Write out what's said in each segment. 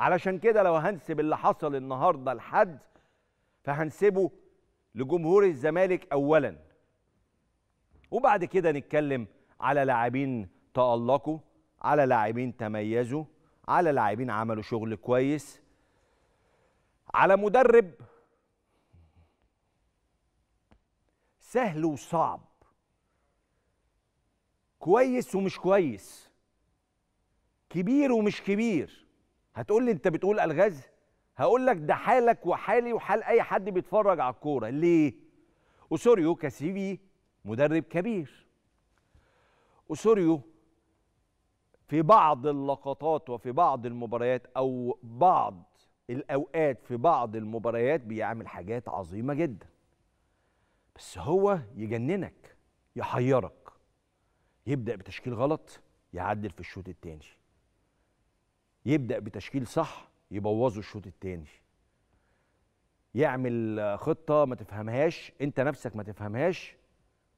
علشان كده لو هنسب اللي حصل النهارده لحد فهنسبه لجمهور الزمالك اولا وبعد كده نتكلم على لاعبين تألقوا على لاعبين تميزوا على لاعبين عملوا شغل كويس على مدرب سهل وصعب كويس ومش كويس كبير ومش كبير هتقول لي انت بتقول الغاز هقول لك ده حالك وحالي وحال اي حد بيتفرج على الكوره ليه اوسوريو كسيبي مدرب كبير اوسوريو في بعض اللقطات وفي بعض المباريات او بعض الاوقات في بعض المباريات بيعمل حاجات عظيمه جدا بس هو يجننك يحيرك يبدا بتشكيل غلط يعدل في الشوط التاني يبدا بتشكيل صح يبوظوا الشوط الثاني يعمل خطه ما تفهمهاش انت نفسك ما تفهمهاش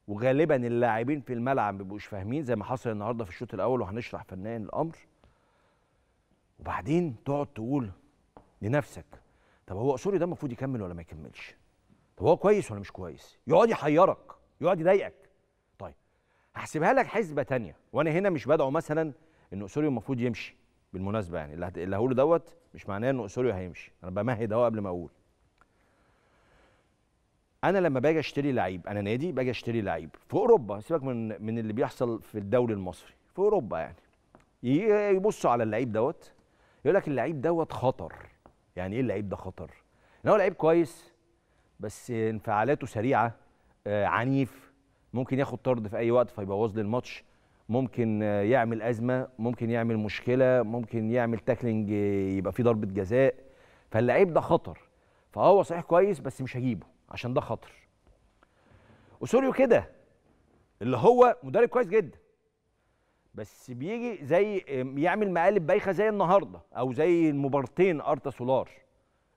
وغالبا اللاعبين في الملعب ما بيبقوش فاهمين زي ما حصل النهارده في الشوط الاول وهنشرح فنان الامر وبعدين تقعد تقول لنفسك طب هو سوري ده المفروض يكمل ولا ما يكملش طب هو كويس ولا مش كويس يقعد يحيرك يقعد يضايقك طيب هحسبها لك حسبه تانية وانا هنا مش بدعو مثلا ان سوري المفروض يمشي بالمناسبه يعني اللي, هقوله دوت مش معناه انه اسوريو هيمشي انا بمهد اهو قبل ما اقول انا لما باجي اشتري لعيب انا نادي باجي اشتري لعيب في اوروبا سيبك من من اللي بيحصل في الدوري المصري في اوروبا يعني يبصوا على اللعيب دوت يقول لك اللعيب دوت خطر يعني ايه اللعيب ده خطر ان هو لعيب كويس بس انفعالاته سريعه آه، عنيف ممكن ياخد طرد في اي وقت فيبوظ لي الماتش ممكن يعمل ازمه ممكن يعمل مشكله ممكن يعمل تاكلينج يبقى فيه ضربه جزاء فاللعيب ده خطر فهو صحيح كويس بس مش هجيبه عشان ده خطر وسوريو كده اللي هو مدرب كويس جدا بس بيجي زي يعمل مقالب بايخه زي النهارده او زي المبارتين ارتا سولار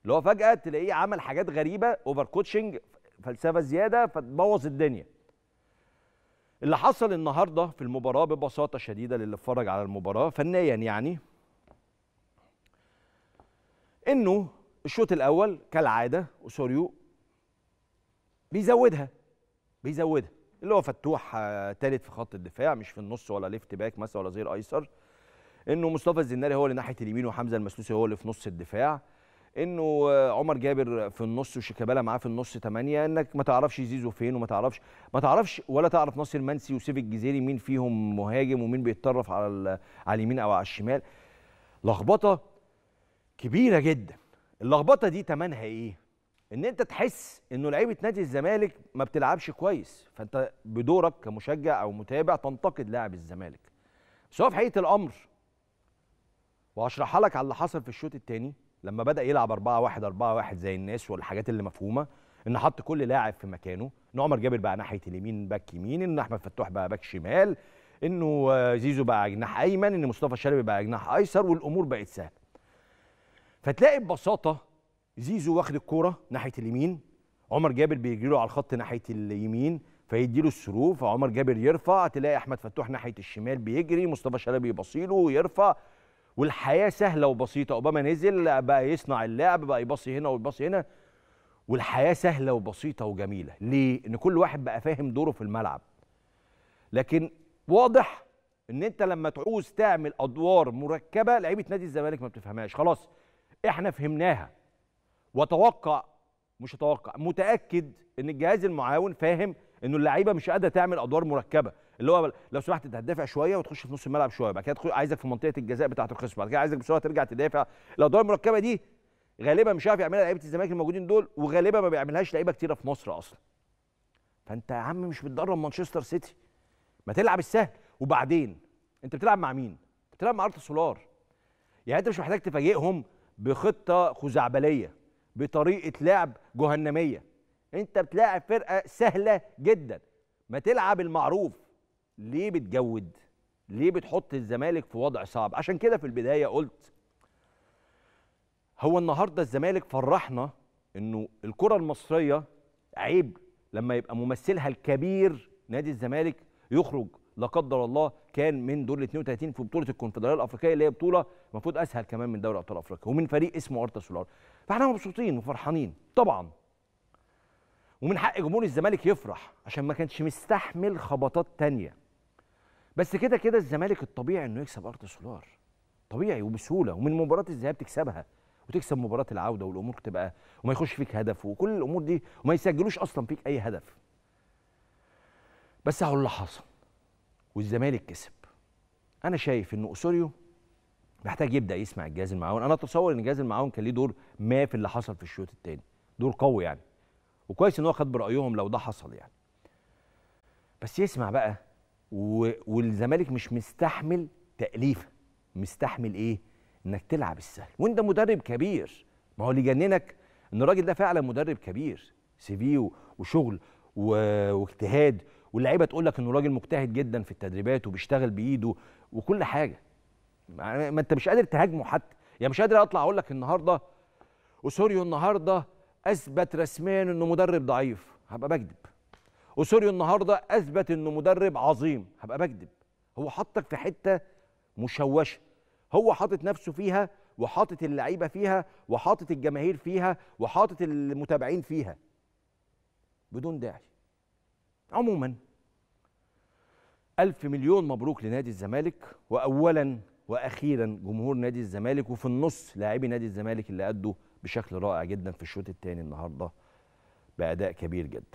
اللي هو فجاه تلاقيه عمل حاجات غريبه اوفر كوتشنج فلسفه زياده فتبوظ الدنيا اللي حصل النهارده في المباراه ببساطه شديده للي اتفرج على المباراه فنيا يعني انه الشوط الاول كالعاده اوسوريو بيزودها بيزودها اللي هو فتوح ثالث آه، في خط الدفاع مش في النص ولا ليفت باك مثلا ولا ظهير ايسر انه مصطفى الزناري هو اللي ناحيه اليمين وحمزه المسلوسي هو اللي في نص الدفاع انه عمر جابر في النص وشيكابالا معاه في النص تمانية انك ما تعرفش زيزو فين وما تعرفش ما تعرفش ولا تعرف ناصر منسي وسيف الجزيري مين فيهم مهاجم ومين بيتطرف على على اليمين او على الشمال لخبطه كبيره جدا اللخبطه دي تمنها ايه ان انت تحس انه لعيبه نادي الزمالك ما بتلعبش كويس فانت بدورك كمشجع او متابع تنتقد لاعب الزمالك سواء في حقيقه الامر واشرحها لك على اللي حصل في الشوط الثاني لما بدا يلعب 4 1 4 1 زي الناس والحاجات اللي مفهومه ان حط كل لاعب في مكانه ان عمر جابر بقى ناحيه اليمين باك يمين ان احمد فتوح بقى باك شمال انه زيزو بقى جناح ايمن ان مصطفى شلبي بقى جناح ايسر والامور بقت سهله فتلاقي ببساطه زيزو واخد الكوره ناحيه اليمين عمر جابر بيجري له على الخط ناحيه اليمين فيدي له السرو فعمر جابر يرفع تلاقي احمد فتوح ناحيه الشمال بيجري مصطفى شلبي يبصيله ويرفع والحياه سهله وبسيطه اوباما نزل بقى يصنع اللعب بقى يبصي هنا ويبصي هنا والحياه سهله وبسيطه وجميله ليه ان كل واحد بقى فاهم دوره في الملعب لكن واضح ان انت لما تعوز تعمل ادوار مركبه لعيبه نادي الزمالك ما بتفهمهاش خلاص احنا فهمناها واتوقع مش اتوقع متاكد ان الجهاز المعاون فاهم انه اللعيبه مش قادره تعمل ادوار مركبه اللي هو لو سمحت انت هتدافع شويه وتخش في نص الملعب شويه بعد كده عايزك في منطقه الجزاء بتاعه الخصم بعد كده عايزك بسرعه ترجع تدافع الادوار المركبه دي غالبا مش عارف يعملها لعيبه الزمالك الموجودين دول وغالبا ما بيعملهاش لعيبه كتيره في مصر اصلا فانت يا عم مش بتدرب مانشستر سيتي ما تلعب السهل وبعدين انت بتلعب مع مين بتلعب مع ارت سولار يعني انت مش محتاج تفاجئهم بخطه خزعبليه بطريقه لعب جهنميه انت بتلاعب فرقه سهله جدا ما تلعب المعروف ليه بتجود ليه بتحط الزمالك في وضع صعب عشان كده في البدايه قلت هو النهارده الزمالك فرحنا انه الكره المصريه عيب لما يبقى ممثلها الكبير نادي الزمالك يخرج لا قدر الله كان من دور ال 32 في بطوله الكونفدراليه الافريقيه اللي هي بطوله المفروض اسهل كمان من دوري ابطال افريقيا ومن فريق اسمه ارتا سولار فاحنا مبسوطين وفرحانين طبعا ومن حق جمهور الزمالك يفرح عشان ما كانش مستحمل خبطات تانية بس كده كده الزمالك الطبيعي انه يكسب ارض سولار طبيعي وبسهوله ومن مباراه الذهاب تكسبها وتكسب مباراه العوده والامور تبقى وما يخش فيك هدف وكل الامور دي وما يسجلوش اصلا فيك اي هدف بس اهو اللي حصل والزمالك كسب انا شايف ان اسوريو محتاج يبدا يسمع الجهاز المعاون انا اتصور ان الجهاز المعاون كان ليه دور ما في اللي حصل في الشوط الثاني دور قوي يعني وكويس ان هو خد برايهم لو ده حصل يعني بس يسمع بقى و... والزمالك مش مستحمل تأليفة مستحمل ايه انك تلعب السهل وانت مدرب كبير ما هو اللي يجننك ان الراجل ده فعلا مدرب كبير سي وشغل و... واجتهاد واللعيبه تقول لك انه راجل مجتهد جدا في التدريبات وبيشتغل بايده وكل حاجه ما انت مش قادر تهاجمه حتى يعني مش قادر اطلع اقول لك النهارده وسوريو النهارده اثبت رسميا انه مدرب ضعيف هبقى بكذب وسوري النهارده اثبت انه مدرب عظيم هبقى بكذب هو حطك في حته مشوشه هو حاطط نفسه فيها وحاطط اللعيبه فيها وحاطط الجماهير فيها وحاطط المتابعين فيها بدون داعي عموما ألف مليون مبروك لنادي الزمالك وأولا وأخيرا جمهور نادي الزمالك وفي النص لاعبي نادي الزمالك اللي أدوا بشكل رائع جدا في الشوط الثاني النهارده باداء كبير جدا